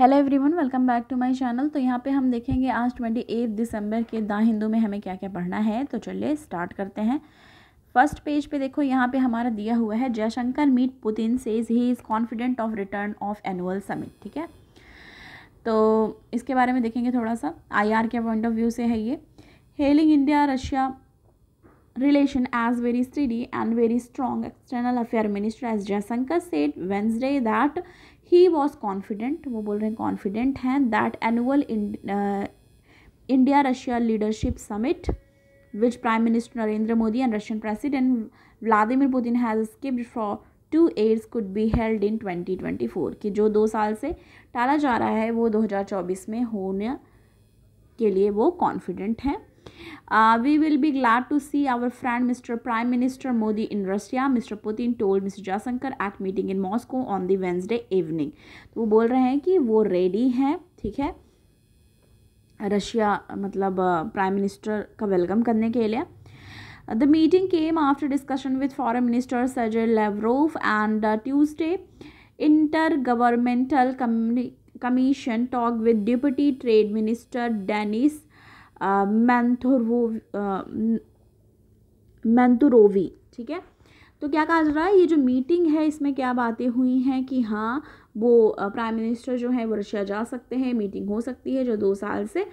Hello everyone welcome back to my channel तो यहाँ पे हम देखेंगे आज ट्वेंटी एट दिसंबर के दा हिंदू में हमें क्या क्या पढ़ना है तो चलिए स्टार्ट करते हैं फर्स्ट पेज पे देखो यहाँ पे हमारा दिया हुआ है Jaishankar meet Putin says he is confident of return of annual summit ठीक है तो इसके बारे में देखेंगे थोड़ा सा आई के पॉइंट ऑफ व्यू से है ये hailing India Russia relation as very steady and very strong external affair minister as Jaishankar said Wednesday that he was confident वो बोल रहे हैं कॉन्फिडेंट हैं that annual India Russia leadership summit which prime minister Narendra Modi and Russian president Vladimir Putin has skipped for two years could be held in twenty twenty four कि जो दो साल से टाला जा रहा है वो दो हज़ार चौबीस में होने के लिए वो कॉन्फिडेंट हैं Uh, we will be glad to see our friend Mr. Prime Minister Modi in Russia. Mr. Putin told Mr. Jasankar at meeting in Moscow on the Wednesday evening. तो वो बोल रहे हैं कि वो रेडी हैं ठीक है रशिया मतलब प्राइम मिनिस्टर का वेलकम करने के लिए the meeting came after discussion with foreign minister Sergei Lavrov and Tuesday inter governmental commission talk with deputy trade minister Denis Manturov Manturov ठीक है तो क्या कहा जा रहा है ये जो मीटिंग है इसमें क्या बातें हुई हैं कि हाँ वो प्राइम मिनिस्टर जो है वो रशिया जा सकते हैं मीटिंग हो सकती है जो दो साल से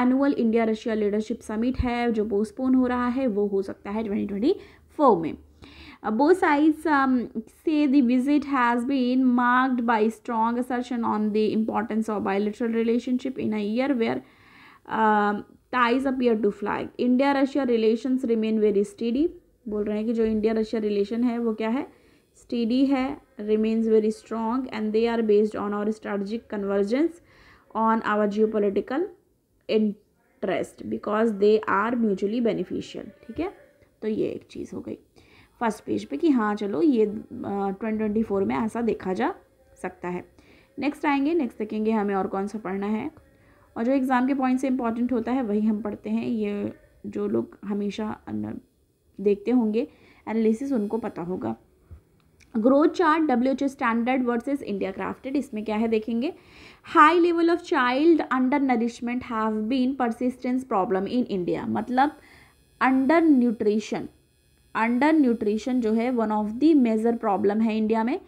annual India Russia leadership summit है जो पोस्टपोन हो रहा है वो हो सकता है ट्वेंटी ट्वेंटी फोर में बो sides से um, say has been marked by strong assertion on the on of importance of relationship in in where ties um, ties to flag India Russia russia remain very very बोल रहे हैं कि जो India Russia relation है वो क्या है steady है remains very strong and they are based on our strategic convergence on our geopolitical interest because they are mutually beneficial ठीक है तो ये एक चीज़ हो गई फर्स्ट पेज पे कि हाँ चलो ये ट्वेंटी ट्वेंटी फोर में ऐसा देखा जा सकता है नेक्स्ट आएंगे नेक्स्ट देखेंगे हमें और कौन सा पढ़ना है और जो एग्ज़ाम के पॉइंट से इम्पॉर्टेंट होता है वही हम पढ़ते हैं ये जो लोग हमेशा देखते होंगे एनालिसिस उनको पता होगा growth chart W H standard versus India crafted इसमें क्या है देखेंगे high level of child undernourishment have been persistence problem in India मतलब अंडर न्यूट्रिशन अंडर न्यूट्रिशन जो है one of the major problem है इंडिया में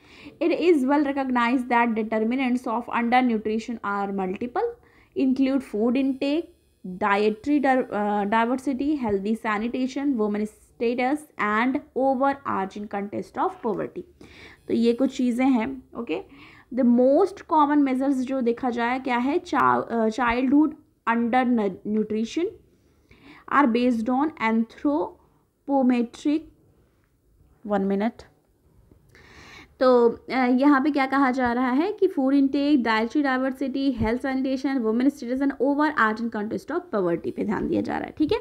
it is well recognise that determinants of undernutrition are multiple include food intake, dietary uh, diversity, healthy sanitation, women status and overarching context of poverty तो ये कुछ चीज़ें हैं okay the most common measures जो देखा जाए क्या है childhood undernutrition are based on anthropometric one minute तो यहाँ पे क्या कहा जा रहा है कि food intake dietary diversity health sanitation women status and ओवर आर्ट एंड कंटेस्ट ऑफ पॉवर्टी पे ध्यान दिया जा रहा है ठीक है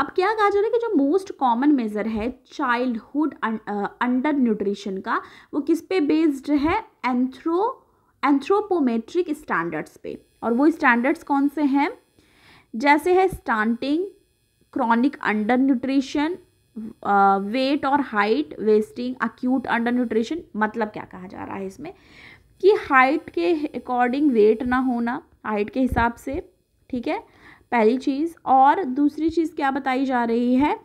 अब क्या कहा जा रहा है कि जो मोस्ट कॉमन मेज़र है चाइल्डहुड अंडर न्यूट्रिशन का वो किस पे बेस्ड है एंथ्रो एंथ्रोपोमेट्रिक स्टैंडर्ड्स पे और वो स्टैंडर्ड्स कौन से हैं जैसे है stunting chronic undernutrition weight और height wasting acute undernutrition मतलब क्या कहा जा रहा है इसमें कि हाइट के अकॉर्डिंग वेट ना होना हाइट के हिसाब से ठीक है पहली चीज़ और दूसरी चीज़ क्या बताई जा रही है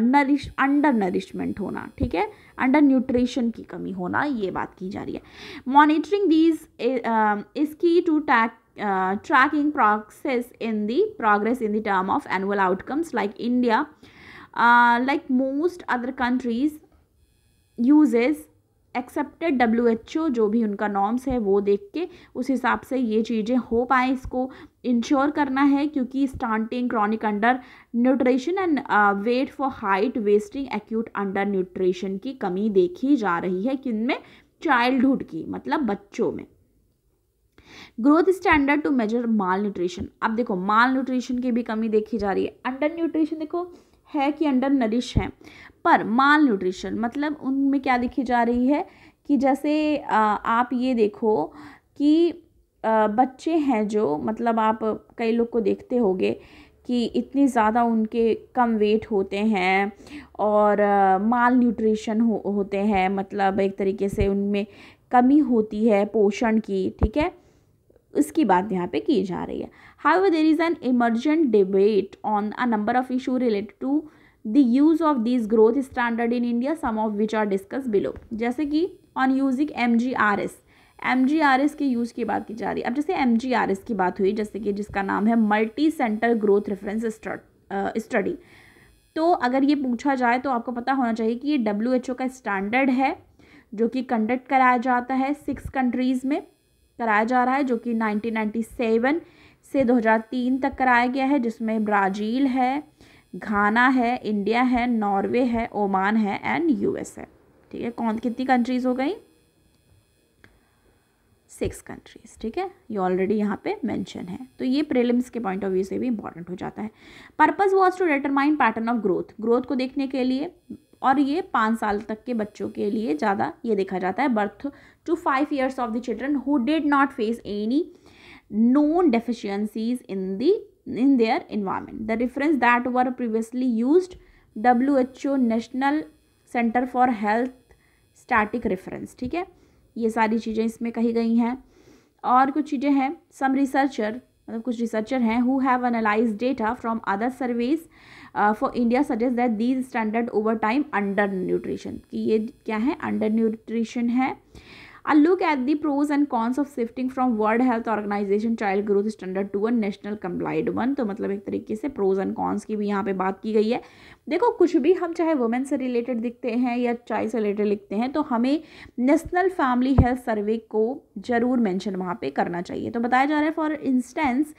नरिश अंडर नरिशमेंट होना ठीक है अंडर न्यूट्रिशन की कमी होना ये बात की जा रही है मॉनिटरिंग दीज इसकी की to track tracking process in the progress in the term of annual outcomes like India like uh, like most other countries uses accepted W H O जो भी उनका नॉर्म्स है वो देख के उस हिसाब से ये चीज़ें हो पाए इसको इंश्योर करना है क्योंकि starting chronic undernutrition and weight for height wasting acute undernutrition की कमी देखी जा रही है कि इनमें चाइल्डहुड की मतलब बच्चों में growth standard to measure malnutrition अब देखो माल न्यूट्रिशन की भी कमी देखी जा रही है अंडर न्यूट्रिशन देखो है कि अंडर नरिश हैं पर माल न्यूट्रिशन मतलब उनमें क्या देखी जा रही है कि जैसे आप ये देखो कि बच्चे हैं जो मतलब आप कई लोग को देखते होंगे कि इतनी ज़्यादा उनके कम वेट होते हैं और माल न्यूट्रिशन हो, होते हैं मतलब एक तरीके से उनमें कमी होती है पोषण की ठीक है उसकी बात यहाँ पे की जा रही है how there is an emergent debate on a number of issue related to the use of this growth standard in India some of which are discuss below जैसे कि on using M G R S M G R S के use की बात की जा रही है अब जैसे एम जी आर एस की बात हुई जैसे कि जिसका नाम है multi centre growth reference study तो अगर ये पूछा जाए तो आपको पता होना चाहिए कि ये डब्ल्यू एच ओ का स्टैंडर्ड है जो कि कंडक्ट कराया जाता है सिक्स कंट्रीज़ में कराया जा रहा है जो कि 1997 से 2003 तक कराया गया है जिसमें ब्राज़ील है घाना है इंडिया है नॉर्वे है ओमान है एंड यूएस है ठीक है कौन कितनी कंट्रीज़ हो गई सिक्स कंट्रीज़ ठीक है ये ऑलरेडी यहाँ पे मेंशन है तो ये प्रीलिम्स के पॉइंट ऑफ व्यू से भी इंपॉर्टेंट हो जाता है purpose was to determine pattern of growth growth को देखने के लिए और ये पाँच साल तक के बच्चों के लिए ज़्यादा ये देखा जाता है birth to five years of the children who did not face any known deficiencies in the in their environment the reference that were previously use W H O national centre for health static reference ठीक है ये सारी चीज़ें इसमें कही गई हैं और कुछ चीज़ें हैं सम रिसर्चर मतलब कुछ रिसर्चर हैं who have analyse data from other surveys for India suggest that these standard over time undernutrition कि ये क्या है अंडर न्यूट्रिशन है a look at the pros and cons of shifting from world health organisation child growth standard to a national compiled one तो मतलब एक तरीके से प्रोज एंड कॉन्स की भी यहाँ पे बात की गई है देखो कुछ भी हम चाहे वुमेन से रिलेटेड दिखते हैं या चाइल्ड से रिलेटेड लिखते हैं तो हमें नेशनल फैमिली हेल्थ सर्वे को ज़रूर मैंशन वहाँ पर करना चाहिए तो बताया जा रहा है for instance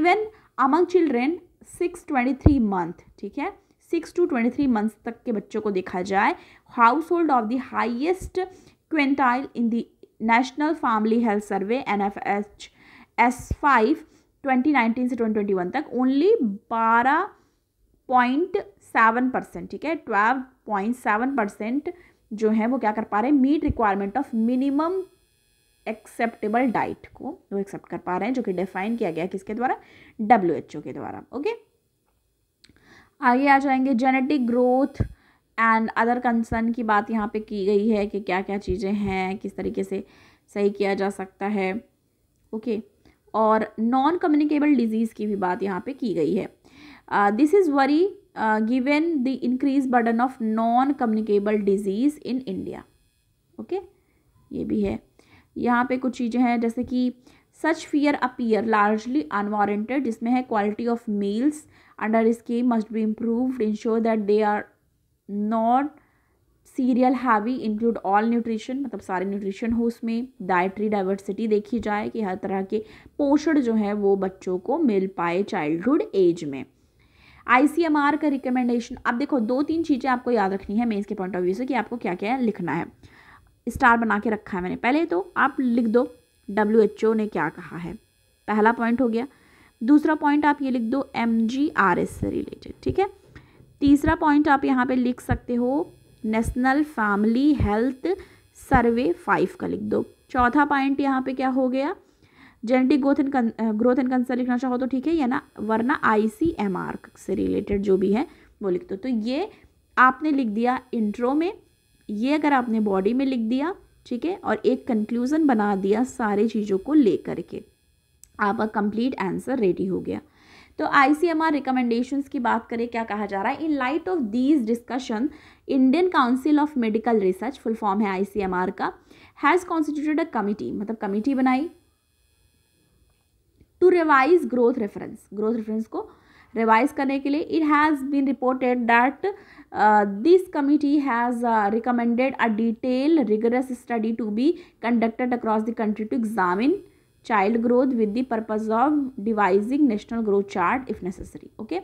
even among children six twenty three month ठीक है six to twenty three month तक के बच्चों को देखा जाए household of the highest quintile in the national family health survey N F H S five twenty nineteen से twenty twenty one तक ओनली बारह पॉइंट सेवन परसेंट ठीक है ट्वेल्व पॉइंट सेवन परसेंट जो है वो क्या कर पा रहे हैं meet requirement of minimum acceptable diet को वो एक्सेप्ट कर पा रहे हैं जो कि डिफाइन किया गया किसके द्वारा डब्ल्यू एच ओ के द्वारा ओके आगे आ जाएंगे genetic growth and other concern की बात यहाँ पे की गई है कि क्या क्या चीज़ें हैं किस तरीके से सही किया जा सकता है ओके okay. और नॉन कम्युनिकेबल डिजीज़ की भी बात यहाँ पे की गई है this is worry given the increase burden of non communicable disease in India okay ये भी है यहाँ पे कुछ चीज़ें हैं जैसे कि such fear appear largely unwarranted जिसमें है quality of meals under scheme must be in ensure that they are not cereal heavy include all nutrition मतलब सारे न्यूट्रिशन हो उसमें डाइट्री डाइवर्सिटी देखी जाए कि हर तरह के पोषण जो है वो बच्चों को मिल पाए चाइल्डहुड एज में आई सी एम आर का रिकमेंडेशन अब देखो दो तीन चीज़ें आपको याद रखनी है मेन्स के पॉइंट ऑफ व्यू से कि आपको क्या क्या लिखना है स्टार बना के रखा है मैंने पहले तो आप लिख दो डब्ल्यू एच ओ ने क्या कहा है पहला पॉइंट हो गया दूसरा पॉइंट आप ये लिख दो एम जी आर एस से रिलेटेड ठीक है तीसरा पॉइंट आप यहाँ पे लिख सकते हो national family health survey five का लिख दो चौथा पॉइंट यहाँ पे क्या हो गया genetic growth and growth and concern लिखना चाहो तो ठीक है या ना वरना आई सी एम आर से रिलेटेड जो भी है वो लिख दो तो ये आपने लिख दिया इंट्रो में ये अगर आपने बॉडी में लिख दिया ठीक है और एक कंक्लूज़न बना दिया सारे चीज़ों को ले करके आपका कंप्लीट आंसर रेडी हो गया तो I C M R recommendations की बात करें क्या कहा जा रहा है in light of these discussion Indian council of medical research full form है आई सी एम आर का हैज़ कॉन्स्टिट्यूटेड अ कमिटी मतलब कमिटी बनाई to revise growth reference growth reference को रिवाइज करने के लिए it has been reported that this committee has recommended a detail rigorous study to be conducted across the country to examine child growth with the purpose of devising national growth chart if necessary okay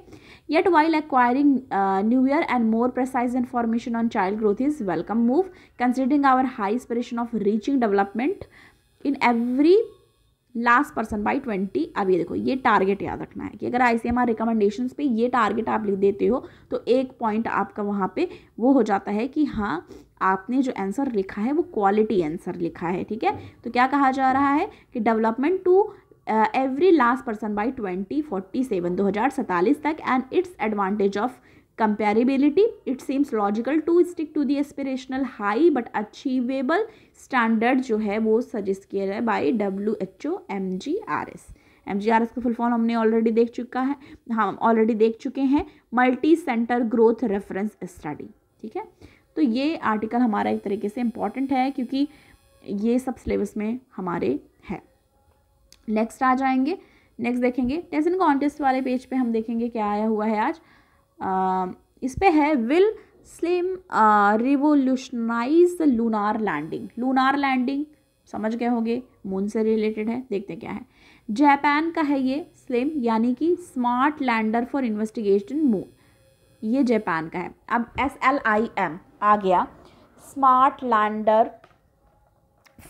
yet while acquiring new year and more precise information on child growth is welcome move considering our high aspiration of reaching development in every last person by twenty अब ये देखो ये target याद रखना है कि अगर I C M R recommendation पे ये टारगेट आप लिख देते हो तो एक पॉइंट आपका वहाँ पे वो हो जाता है कि हाँ आपने जो आंसर लिखा है वो क्वालिटी आंसर लिखा है ठीक है तो क्या कहा जा रहा है कि development to every last person by twenty forty seven दो हज़ार तक and it's advantage of Comparability, it seems logical to stick to the aspirational high but achievable standard जो है वो suggest किया जाए by W H O M G R S M G R S का full form हमने already देख चुका है हम हाँ, ऑलरेडी देख चुके हैं multi centre growth reference study ठीक है तो ये आर्टिकल हमारा एक तरीके से इम्पॉर्टेंट है क्योंकि ये सब सिलेबस में हमारे है नेक्स्ट आ जाएंगे नेक्स्ट देखेंगे टेंस एंड कॉन्टेस्ट वाले पेज पे हम देखेंगे क्या आया हुआ है आज Um, इस पर है will SLIM revolutionise the lunar landing lunar landing समझ गए होंगे मून से रिलेटेड है देखते क्या है जापान का है ये स्लिम यानी कि smart lander for investigation moon ये जापान का है अब एस एल आई एम आ गया smart lander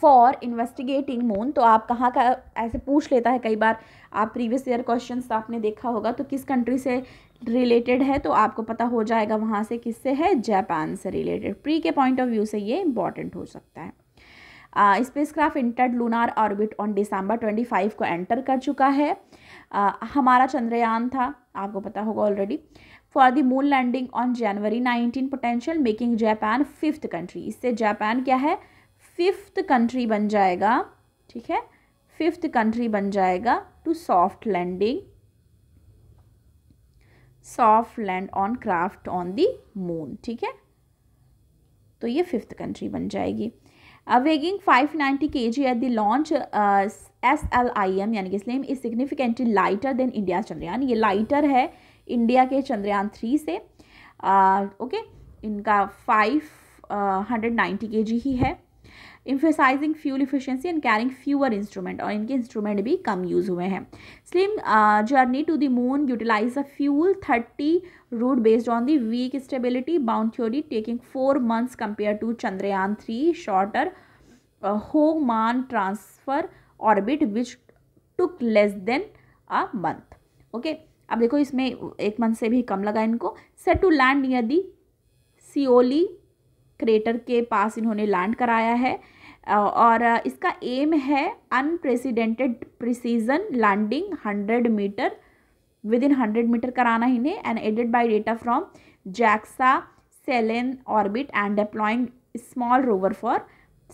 for investigating moon तो आप कहाँ का ऐसे पूछ लेता है कई बार आप प्रीवियस ईयर क्वेश्चन आपने देखा होगा तो किस कंट्री से रिलेटेड है तो आपको पता हो जाएगा वहाँ से किससे है जापान से रिलेटेड प्री के पॉइंट ऑफ व्यू से ये इंपॉर्टेंट हो सकता है spacecraft enter lunar orbit on December five को एंटर कर चुका है uh, हमारा चंद्रयान था आपको पता होगा already for the moon landing on January nineteen potential making Japan fifth country इससे जापान क्या है फिफ्थ कंट्री बन जाएगा ठीक है फिफ्थ कंट्री बन जाएगा to soft landing soft land on craft on the moon ठीक है तो ये फिफ्थ कंट्री बन जाएगी five K G at the launch S L I M यानी कि SLIM is significantly lighter than India Chandrayaan ये लाइटर है इंडिया के चंद्रयान थ्री से ओके uh, okay? इनका नाइन्टी के जी ही है emphasising fuel efficiency and carrying fewer instrument और इनके इंस्ट्रूमेंट भी कम यूज़ हुए हैं SLIM journey to the moon utilise a fuel thrifty route based on the weak stability bound theory taking four months compare to Chandrayaan three shorter Hohmann transfer orbit which took less than a month okay अब देखो इसमें एक month से भी कम लगा इनको set to land near the Shioli crater के पास इन्होंने लैंड कराया है और इसका एम है unprecedented precision landing hundred metre within hundred metre कराना इन्हें and aided by data from JAXA SELENE orbit and deploying small rover for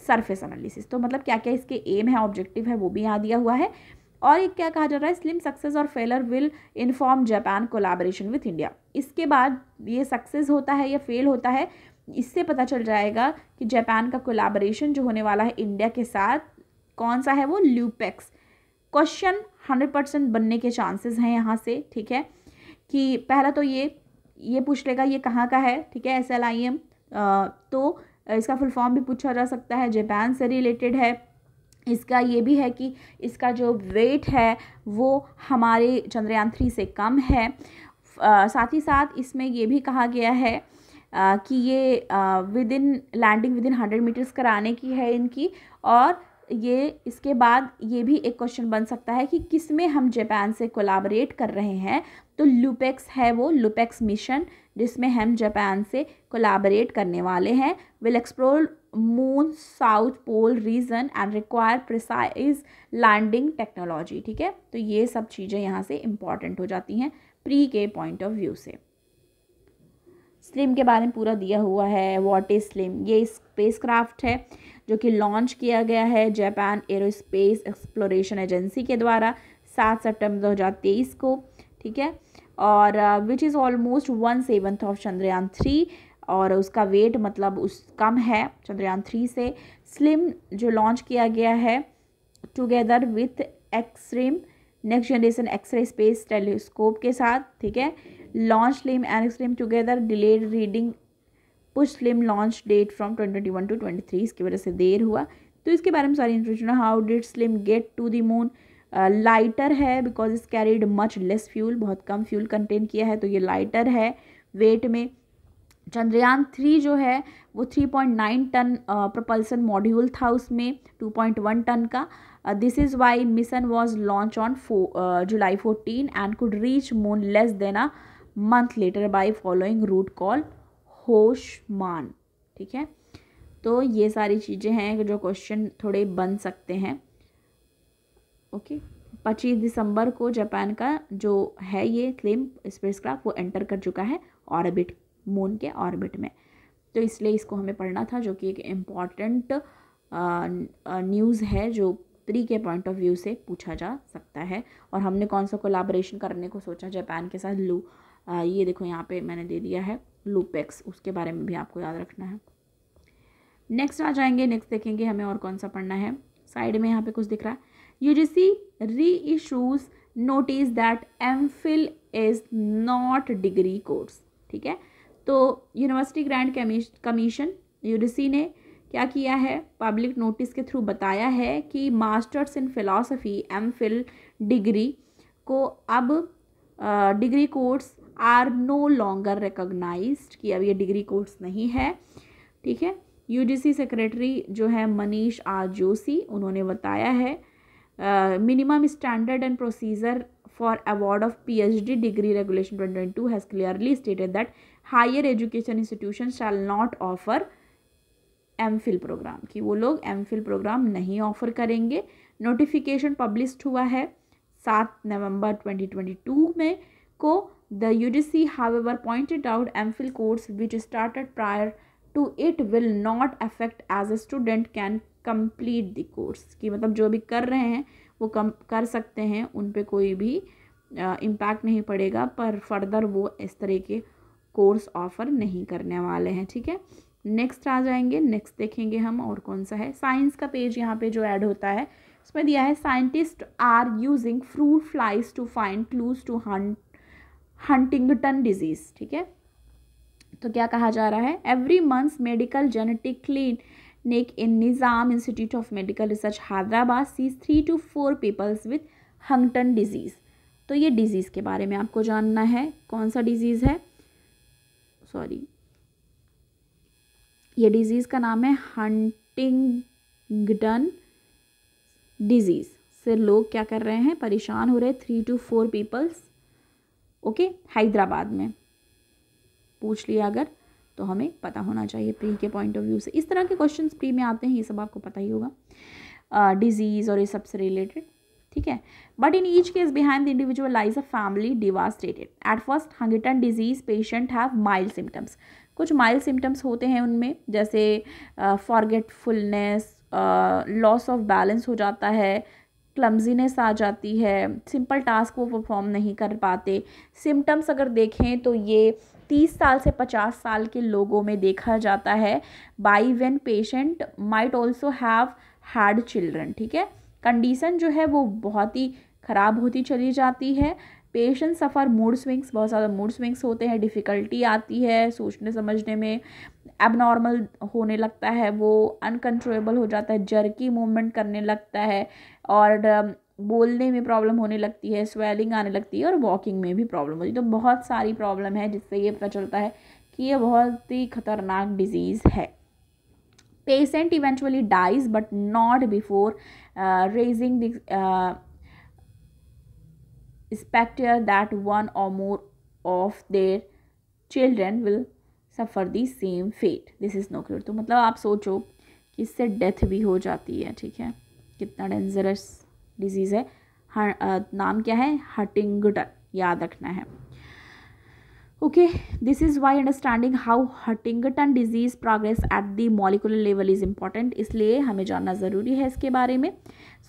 surface analysis तो मतलब क्या क्या इसके एम है ऑब्जेक्टिव है वो भी यहाँ दिया हुआ है और एक क्या कहा जा रहा है स्लिम सक्सेस और failure will inform Japan collaboration with India इसके बाद ये सक्सेस होता है या फेल होता है इससे पता चल जाएगा कि जापान का कोलाबोरेशन जो होने वाला है इंडिया के साथ कौन सा है वो ल्यूपेक्स क्वेश्चन हंड्रेड परसेंट बनने के चांसेस हैं यहाँ से ठीक है कि पहला तो ये ये पूछ लेगा ये कहाँ का है ठीक है एस एल आई एम तो इसका फुल फॉर्म भी पूछा जा सकता है जापान से रिलेटेड है इसका ये भी है कि इसका जो वेट है वो हमारे चंद्रयान थ्री से कम है आ, साथ ही साथ इसमें ये भी कहा गया है कि ये within landing within hundred metres कराने की है इनकी और ये इसके बाद ये भी एक क्वेश्चन बन सकता है कि किस में हम जापान से कोलाबरेट कर रहे हैं तो लुपेक्स है वो लुपेक्स मिशन जिसमें हम जापान से कोलाबरेट करने वाले हैं will explore moon south pole region and require precise landing technology ठीक है तो ये सब चीज़ें यहाँ से इम्पॉर्टेंट हो जाती हैं प्री के पॉइंट ऑफ व्यू से स्लिम के बारे में पूरा दिया हुआ है वॉट इज़ स्लिम ये स्पेस क्राफ्ट है जो कि लॉन्च किया गया है जापान एरोस्पेस एक्सप्लोरेशन एजेंसी के द्वारा सात सितंबर 2023 को ठीक है और which is almost one seventh of Chandrayaan three और उसका वेट मतलब उस कम है चंद्रयान थ्री से स्लिम जो लॉन्च किया गया है together with extreme next generation X-ray space telescope के साथ ठीक है launch slim and slim together delayed reading push SLIM launch date from twenty twenty one to twenty three इसकी वजह से देर हुआ तो इसके बारे में सारी information how did SLIM get to the moon lighter है बिकॉज इस कैरीड मच लेस फ्यूल बहुत कम फ्यूल कंटेन किया है तो ये लाइटर है वेट में चंद्रयान थ्री जो है वो three point nine ton propulsion module था उसमें टू पॉइंट वन टन का this is why mission was launch on July fourteen and could reach moon less than a month later by following route call Hohmann ठीक है तो ये सारी चीज़ें हैं जो क्वेश्चन थोड़े बन सकते हैं ओके पच्चीस दिसंबर को जापान का जो है ये क्लेम स्पेस वो एंटर कर चुका है ऑर्बिट मून के ऑर्बिट में तो इसलिए इसको हमें पढ़ना था जो कि एक इम्पॉर्टेंट न्यूज़ है जो थ्री के पॉइंट ऑफ व्यू से पूछा जा सकता है और हमने कौन सा कोलाब्रेशन करने को सोचा जापान के साथ लू ये देखो यहाँ पे मैंने दे दिया है लूपेक्स उसके बारे में भी आपको याद रखना है नेक्स्ट आ जाएंगे नेक्स्ट देखेंगे हमें और कौन सा पढ़ना है साइड में यहाँ पे कुछ दिख रहा है U C reissues notice that MPhil is not degree course ठीक है तो यूनिवर्सिटी ग्रैंड कमीशन यू ने क्या किया है पब्लिक नोटिस के थ्रू बताया है कि masters in philosophy MPhil degree को अब degree course are no longer recognised कि अब ये डिग्री कोर्स नहीं है ठीक है यूजीसी सेक्रेटरी जो है मनीष आर जोशी उन्होंने बताया है minimum standard and procedure for award of PhD degree regulation twenty two has clearly stated that higher education institution shall not offer MPhil programme कि वो लोग एम फिल प्रोग्राम नहीं offer करेंगे नोटिफिकेशन पब्लिश हुआ है सात नवंबर 2022 में को The UGC, however, pointed out MPhil course which started prior to it will not affect as a student can complete the course कि मतलब जो भी कर रहे हैं वो कम कर सकते हैं उन पर कोई भी इम्पैक्ट नहीं पड़ेगा पर फर्दर वो इस तरह के कोर्स ऑफ़र नहीं करने वाले हैं ठीक है नेक्स्ट आ जाएंगे नेक्स्ट देखेंगे हम और कौन सा है साइंस का पेज यहाँ पे जो ऐड होता है उसमें दिया है scientist are using fruit flies to find clues to hunt Huntington disease ठीक है तो क्या कहा जा रहा है every month medical genetic clinic in Nizam institute of medical research Hyderabad sees three to four peoples with Huntington disease तो ये डिज़ीज़ के बारे में आपको जानना है कौन सा डिज़ीज़ है सॉरी ये डिज़ीज़ का नाम है हंटिंगटन डिज़ीज़ से लोग क्या कर रहे हैं परेशान हो रहे three to four peoples okay Hyderabad में पूछ लिया अगर तो हमें पता होना चाहिए प्री के पॉइंट ऑफ व्यू से इस तरह के क्वेश्चन प्री में आते हैं ये सब आपको पता ही होगा डिजीज़ uh, और ये सब से रिलेटेड ठीक है but in each case behind the individual lies a family devastated at first Huntington disease patient have mild symptoms कुछ माइल्ड सिम्टम्स होते हैं उनमें जैसे फॉरगेटफुलनेस लॉस ऑफ बैलेंस हो जाता है क्लमजीनेस आ जाती है सिंपल टास्क वो परफॉर्म नहीं कर पाते सिम्टम्स अगर देखें तो ये तीस साल से पचास साल के लोगों में देखा जाता है by when patient might also have had children ठीक है कंडीशन जो है वो बहुत ही ख़राब होती चली जाती है पेशेंट सफ़र मूड स्विंग्स बहुत ज़्यादा मूड स्विंग्स होते हैं डिफ़िकल्टी आती है सोचने समझने में एबनॉर्मल होने लगता है वो अनकंट्रोलेबल हो जाता है जर्की मूवमेंट करने लगता है और um, बोलने में प्रॉब्लम होने लगती है स्वेलिंग आने लगती है और वॉकिंग में भी प्रॉब्लम होती है तो बहुत सारी प्रॉब्लम है जिससे ये पता चलता है कि ये बहुत ही खतरनाक डिजीज़ है patient eventually dies but not before raising spectre that one or more of their children will suffer the same fate this is no cure तो मतलब आप सोचो कि इससे डेथ भी हो जाती है ठीक है कितना डेंजरस डिजीज़ है हर, आ, नाम क्या है हटिंगटन याद रखना है okay this is why understanding how Huntington disease progress at the molecular level is important इसलिए हमें जानना ज़रूरी है इसके बारे में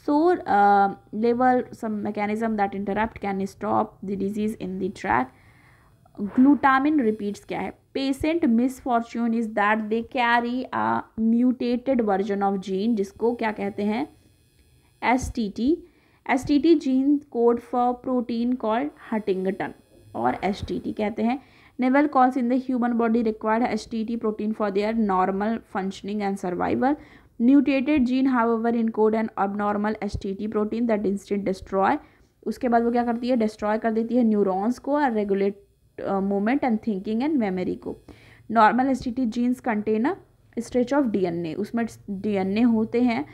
sore uh, level some mechanism that interrupt can stop the disease in the track glutamine repeats क्या है patient misfortune is that they carry a mutated version of gene जिसको क्या कहते हैं S T T S T T gene code for protein called huntingtin और S T T कहते हैं nerve cells in the human body required S T T protein for their normal functioning and survival mutated gene code encode अब abnormal S protein that instant destroy उसके बाद वो क्या करती है डिस्ट्रॉय कर देती है न्यूरॉन्स को और regulate movement and thinking and memory को normal S genes contain a stretch of DNA उसमें डीएनए होते हैं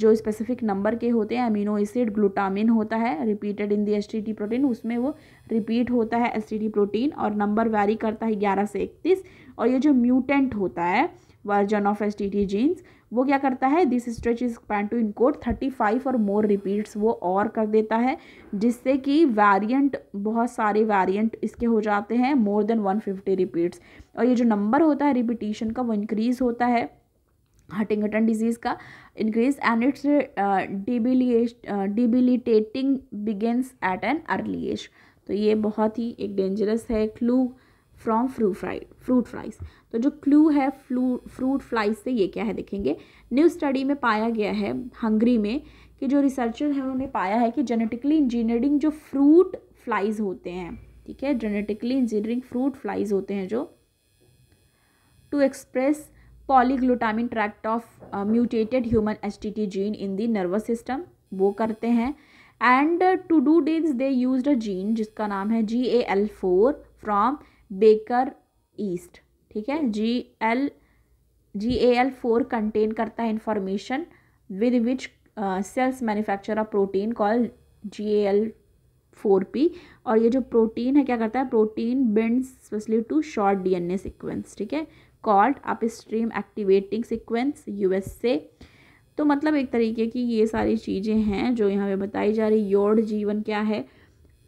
जो स्पेसिफिक नंबर के होते हैं अमीनो एसिड ग्लूटामिन होता है repeated in the S protein उसमें वो रिपीट होता है एस प्रोटीन और नंबर वैरी करता है ग्यारह से इकतीस और ये जो म्यूटेंट होता है version of S T T genes वो क्या करता है this stretch is pan to encode thirty five or more repeats वो और कर देता है जिससे कि वेरिएंट बहुत सारे वेरिएंट इसके हो जाते हैं more than one fifty repeats और ये जो नंबर होता है रिपीटिशन का वो इंक्रीज़ होता है हटिंगटन डिजीज़ का increase and its debilitating begins at an early age तो ये बहुत ही एक डेंजरस है clue from fru fry fruit flies तो जो क्लू है फ्लू फ्रूट फ्लाइज से ये क्या है देखेंगे न्यू स्टडी में पाया गया है हंगरी में कि जो रिसर्चर हैं उन्होंने पाया है कि जेनेटिकली इंजीनियरिंग जो फ्रूट फ्लाइज होते हैं ठीक है जेनेटिकली इंजीनियरिंग फ्रूट फ्लाइज होते हैं जो to express polyglutamine tract of mutated human H T T gene in the nervous system वो करते हैं and to do this they use a gene जिसका नाम है G A L four from baker yeast ठीक है G L G A L four contain करता है information with which cells manufacture of protein call G A L four P और ये जो प्रोटीन है क्या करता है protein bind specially to short DNA sequence ठीक है called upstream activating sequence USA तो मतलब एक तरीके की ये सारी चीज़ें हैं जो यहाँ पे बताई जा रही योड जीवन क्या है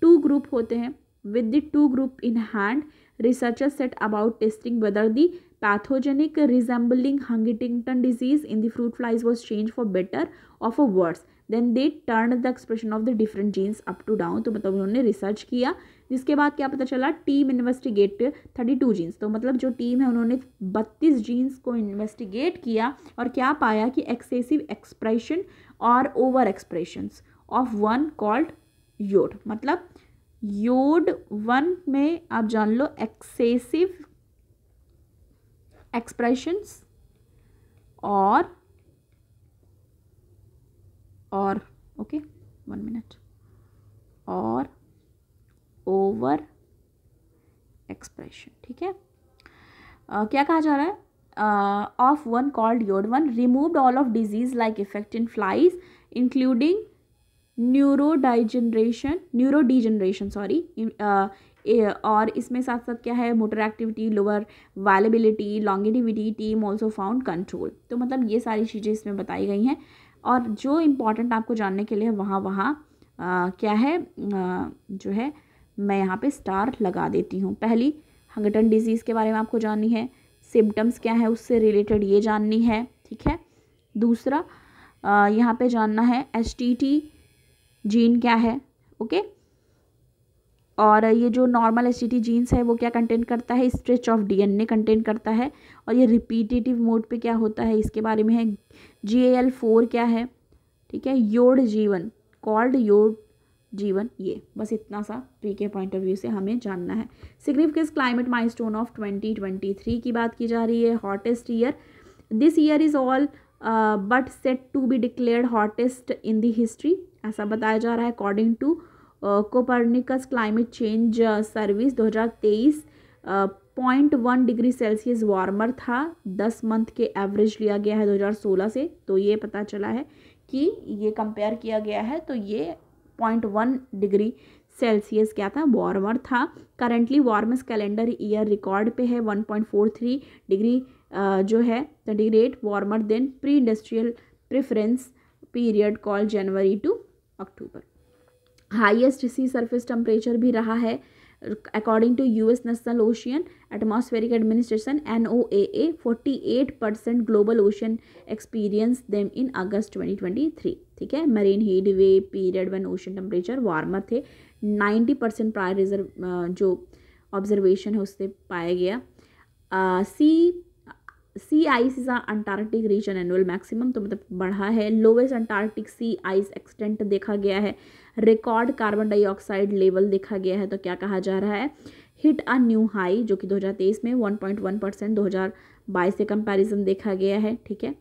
टू ग्रुप होते हैं with the two group in hand Researchers set about testing whether the pathogenic resembling Huntington disease in the fruit flies was changed for better or for worse. Then they turn the expression of the different genes up to down तो मतलब उन्होंने research किया जिसके बाद क्या पता चला team investigate thirty two genes तो मतलब जो टीम है उन्होंने बत्तीस जीन्स को इन्वेस्टिगेट किया और क्या पाया कि एक्सेसिव एक्सप्रेशन और over expression of one called yod मतलब योड वन में आप जान लो एक्सेसिव एक्सप्रेशंस और और ओके वन मिनट और ओवर एक्सप्रेशन ठीक है uh, क्या कहा जा रहा है of one called yod one remove all of disease like effect in flies including neurodegeneration neurodegeneration sorry uh, और इसमें साथ साथ क्या है motor activity lower viability longevity team also found control तो मतलब ये सारी चीज़ें इसमें बताई गई हैं और जो इम्पोर्टेंट आपको जानने के लिए वहाँ वहाँ uh, क्या है आ, uh, जो है मैं यहाँ पे स्टार लगा देती हूँ पहली हंगटन डिजीज़ के बारे में आपको जाननी है सिम्टम्स क्या है उससे रिलेटेड ये जाननी है ठीक है दूसरा यहाँ पे जानना है एच टी टी जीन क्या है ओके और ये जो नॉर्मल एस जीन्स है वो क्या कंटेन करता है स्ट्रेच ऑफ डीएनए कंटेन करता है और ये रिपीटेटिव मोड पे क्या होता है इसके बारे में है जी एल फोर क्या है ठीक है योड जीवन कॉल्ड योड जीवन ये बस इतना सा पी के पॉइंट ऑफ व्यू से हमें जानना है सिग्निफिकेंस क्लाइमेट स्टोन ऑफ 2023 की बात की जा रही है hottest year this year is all but set to be declared hottest in the history ऐसा बताया जा रहा है according to Copernicus climate change service 2023 point one degree Celsius warmer था दस मंथ के एवरेज लिया गया है 2016 से तो ये पता चला है कि ये कंपेयर किया गया है तो ये पॉइंट वन डिग्री सेल्सियस क्या था वार्मर था currently warmest calendar year record पे है 1.43 डिग्री uh, जो है centigrade warmer than pre industrial preference period call January to October highest sea surface temperature भी रहा है according to US national ocean atmospheric administration N O A A forty eight percent global ocean experience them in August twenty twenty three ठीक है marine heat wave period one ocean temperature warmer थे ninety percent prior reserve जो observation है उससे पाया गया sea uh, sea ice is Antarctic region annual maximum तो मतलब बढ़ा है lowest Antarctic sea ice extent देखा गया है रिकॉर्ड कार्बन डाइऑक्साइड लेवल देखा गया है तो क्या कहा जा रहा है हिट अ न्यू हाई जो कि 2023 में 1.1 परसेंट दो से कंपैरिजन देखा गया है ठीक है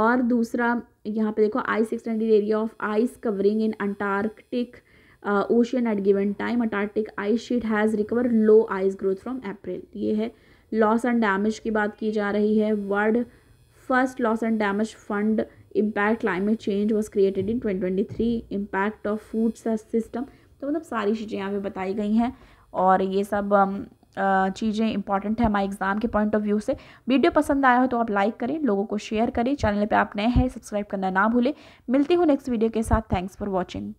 और दूसरा यहाँ पे देखो ice extended area of ice covering in Antarctic ocean at given time Antarctic ice sheet has recover low ice growth from April ये है लॉस एंड डैमेज की बात की जा रही है world first loss and damage fund impact climate change was created in twenty twenty three impact of food system तो मतलब सारी चीज़ें यहाँ पे बताई गई हैं और ये सब चीज़ें इंपॉर्टेंट हैं हमारे एग्ज़ाम के पॉइंट ऑफ व्यू से वीडियो पसंद आया हो तो आप लाइक करें लोगों को शेयर करें चैनल पे आप नए हैं सब्सक्राइब करना ना भूलें मिलती हूँ नेक्स्ट वीडियो के साथ थैंक्स फॉर वॉचिंग